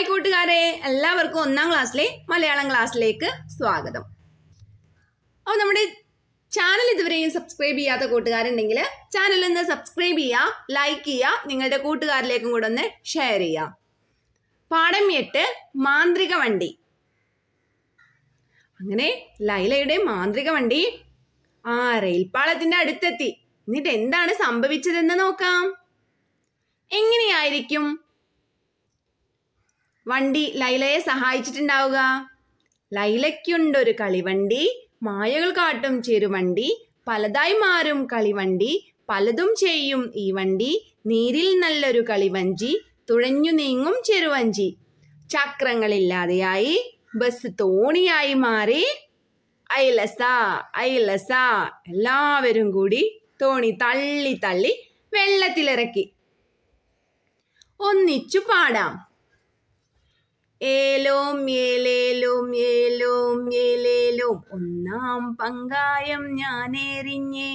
hi കൂട്ടുകാരെ എല്ലാവർക്കും ഒന്നാം ക്ലാസ്സിലെ മലയാളം ക്ലാസ്സിലേക്ക് സ്വാഗതം അപ്പോൾ നമ്മുടെ ചാനൽ ഇതുവരെയും സബ്സ്ക്രൈബ് ചെയ്യാത്ത കൂട്ടുകാരുണ്ടെങ്കിൽ ചാനൽ ഒന്ന് സബ്സ്ക്രൈബ് ചെയ്യുക ലൈക്ക് ചെയ്യുക നിങ്ങളുടെ കൂട്ടുകാരിലേക്കും കൂടെ ഒന്ന് ഷെയർ ചെയ്യുക പാഠം എട്ട് മാന്ത്രിക വണ്ടി അങ്ങനെ ലൈലയുടെ മാന്ത്രിക വണ്ടി ആ റെയിൽ അടുത്തെത്തി എന്നിട്ട് എന്താണ് സംഭവിച്ചതെന്ന് നോക്കാം എങ്ങനെയായിരിക്കും വണ്ടി ലൈലയെ സഹായിച്ചിട്ടുണ്ടാവുക ലൈലയ്ക്കുണ്ടൊരു കളിവണ്ടി മായകൾ കാട്ടും ചെറുവണ്ടി പലതായി മാറും കളിവണ്ടി പലതും ചെയ്യും ഈ വണ്ടി നീരിൽ നല്ലൊരു കളിവഞ്ചി തുഴഞ്ഞു നീങ്ങും ചെറുവഞ്ചി ചക്രങ്ങളില്ലാതെയായി ബസ് തോണിയായി മാറി ഐലസ ഐലസ എല്ലാവരും കൂടി തോണി തള്ളി തള്ളി വെള്ളത്തിലിറക്കി ഒന്നിച്ചു പാടാം ഏലോം ഏലേലോം ഏലോം ഏലേലോം ഒന്നാം പങ്കായം ഞാൻ എറിഞ്ഞേ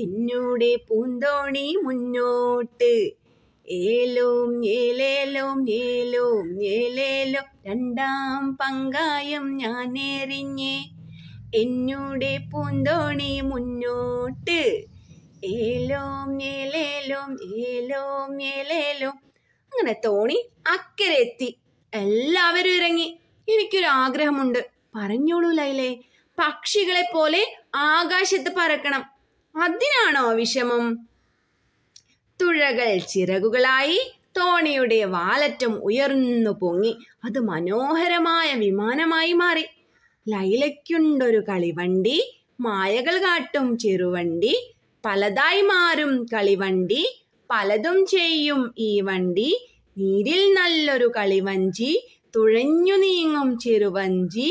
എന്നൂടെ പൂന്തോണി മുന്നോട്ട് ഏലോം ഏലേലോം ഏലോം ഏലേലോ രണ്ടാം പങ്കായം ഞാൻ എറിഞ്ഞേ എന്നൂടെ പൂന്തോണി മുന്നോട്ട് ഏലോം ഏലേലോം ഏലോം ഏലേലോം അങ്ങനെ തോണി അക്കരെ എത്തി എല്ലാവരും ഇറങ്ങി എനിക്കൊരു ആഗ്രഹമുണ്ട് പറഞ്ഞോളൂ ലൈലേ പക്ഷികളെ പോലെ ആകാശത്ത് പറക്കണം അതിനാണോ വിഷമം തുഴകൾ ചിറകുകളായി തോണിയുടെ വാലറ്റം ഉയർന്നു പൊങ്ങി അത് മനോഹരമായ വിമാനമായി മാറി ലൈലയ്ക്കുണ്ടൊരു കളിവണ്ടി മായകൾ കാട്ടും ചെറുവണ്ടി പലതായി മാറും കളിവണ്ടി പലതും ചെയ്യും ഈ വണ്ടി നീരിൽ നല്ലൊരു കളിവഞ്ചി തുഴഞ്ഞു നീങ്ങും ചെറുവഞ്ചി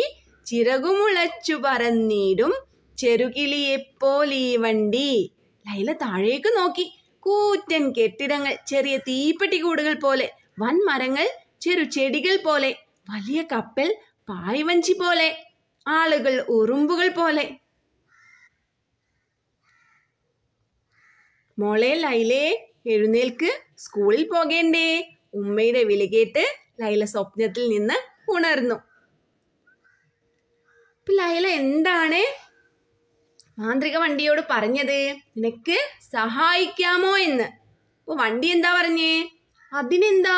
ചിറകുമുളച്ചു പറന്നീടും ഈ വണ്ടി ലൈല താഴേക്ക് നോക്കി കൂറ്റൻ കെട്ടിടങ്ങൾ ചെറിയ തീപ്പെട്ടിക്കൂടുകൾ പോലെ വൻ മരങ്ങൾ ചെറു ചെടികൾ പോലെ വലിയ കപ്പൽ പായ്വഞ്ചി പോലെ ആളുകൾ ഉറുമ്പുകൾ പോലെ മോളെ ലൈലേ എഴുന്നേൽക്ക് സ്കൂളിൽ പോകേണ്ടേ ഉമ്മയുടെ വിലകേറ്റ് ലൈല സ്വപ്നത്തിൽ നിന്ന് ഉണർന്നു ലൈല എന്താണ് മാന്ത്രിക വണ്ടിയോട് പറഞ്ഞത് നിനക്ക് സഹായിക്കാമോ എന്ന് അപ്പൊ വണ്ടി എന്താ പറഞ്ഞേ അതിനെന്താ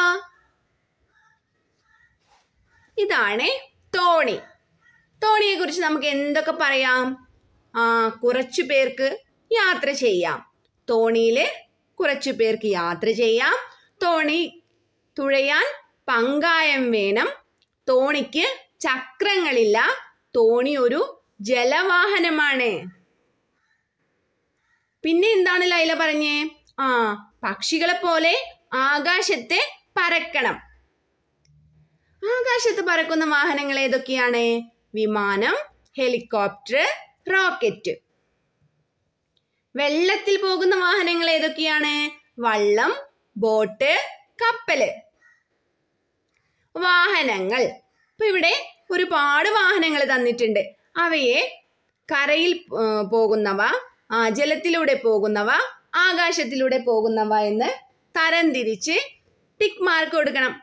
ഇതാണ് തോണി തോണിയെ കുറിച്ച് നമുക്ക് എന്തൊക്കെ പറയാം ആ കുറച്ചു പേർക്ക് യാത്ര ചെയ്യാം തോണിയില് കുറച്ചു പേർക്ക് യാത്ര ചെയ്യാം തോണി തുഴയാൻ പങ്കായം വേണം തോണിക്ക് ചക്രങ്ങളില്ല തോണി ഒരു ജലവാഹനമാണ് പിന്നെ എന്താണ് ലൈല പറഞ്ഞേ ആ പക്ഷികളെ പോലെ ആകാശത്തെ പറക്കണം ആകാശത്ത് പറക്കുന്ന വാഹനങ്ങൾ ഏതൊക്കെയാണ് വിമാനം ഹെലികോപ്റ്റർ റോക്കറ്റ് വെള്ളത്തിൽ പോകുന്ന വാഹനങ്ങൾ ഏതൊക്കെയാണ് വള്ളം ബോട്ട് കപ്പല് വാഹനങ്ങൾ അപ്പൊ ഇവിടെ ഒരുപാട് വാഹനങ്ങൾ തന്നിട്ടുണ്ട് അവയെ കരയിൽ പോകുന്നവ ജലത്തിലൂടെ പോകുന്നവ ആകാശത്തിലൂടെ പോകുന്നവ എന്ന് തരംതിരിച്ച് ടിക്ക് മാർക്ക് കൊടുക്കണം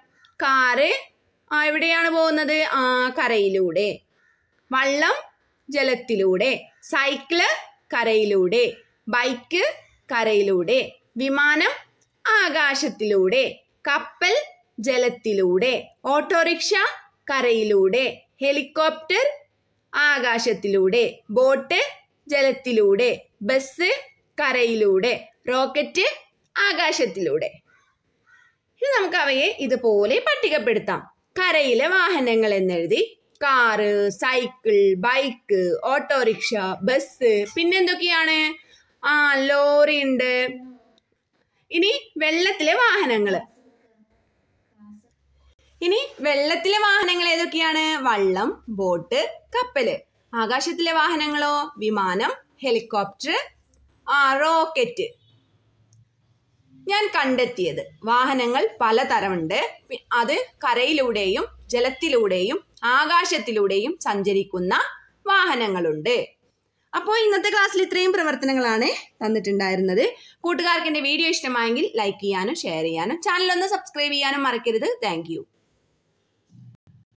കാറ് എവിടെയാണ് പോകുന്നത് ആ കരയിലൂടെ വള്ളം ജലത്തിലൂടെ സൈക്കിള് കരയിലൂടെ ബൈക്ക് കരയിലൂടെ വിമാനം ആകാശത്തിലൂടെ കപ്പൽ ജലത്തിലൂടെ ഓട്ടോറിക്ഷ കരയിലൂടെ ഹെലികോപ്റ്റർ ആകാശത്തിലൂടെ ബോട്ട് ജലത്തിലൂടെ ബസ് കരയിലൂടെ റോക്കറ്റ് ആകാശത്തിലൂടെ ഇനി നമുക്ക് അവയെ ഇതുപോലെ പട്ടികപ്പെടുത്താം കരയിലെ വാഹനങ്ങൾ എന്നെഴുതി car cycle bike autorickshaw bus പിന്നെന്തൊക്കെയാണ് ആ ലോറി ഉണ്ട് ഇനി വെള്ളത്തിലെ വാഹനങ്ങൾ ഇനി വെള്ളത്തിലെ വാഹനങ്ങൾ ഏതൊക്കെയാണ് വള്ളം ബോട്ട് കപ്പല് ആകാശത്തിലെ വാഹനങ്ങളോ വിമാനം ഹെലികോപ്റ്റർ ആ റോക്കറ്റ് ഞാൻ കണ്ടെത്തിയത് വാഹനങ്ങൾ പലതരമുണ്ട് അത് കരയിലൂടെയും ജലത്തിലൂടെയും ആകാശത്തിലൂടെയും സഞ്ചരിക്കുന്ന വാഹനങ്ങളുണ്ട് അപ്പോൾ ഇന്നത്തെ ക്ലാസ്സിൽ ഇത്രയും പ്രവർത്തനങ്ങളാണ് തന്നിട്ടുണ്ടായിരുന്നത് കൂട്ടുകാർക്ക് എൻ്റെ വീഡിയോ ഇഷ്ടമായെങ്കിൽ ലൈക്ക് ചെയ്യാനും ഷെയർ ചെയ്യാനും ചാനൽ ഒന്ന് സബ്സ്ക്രൈബ് ചെയ്യാനും മറക്കരുത് താങ്ക്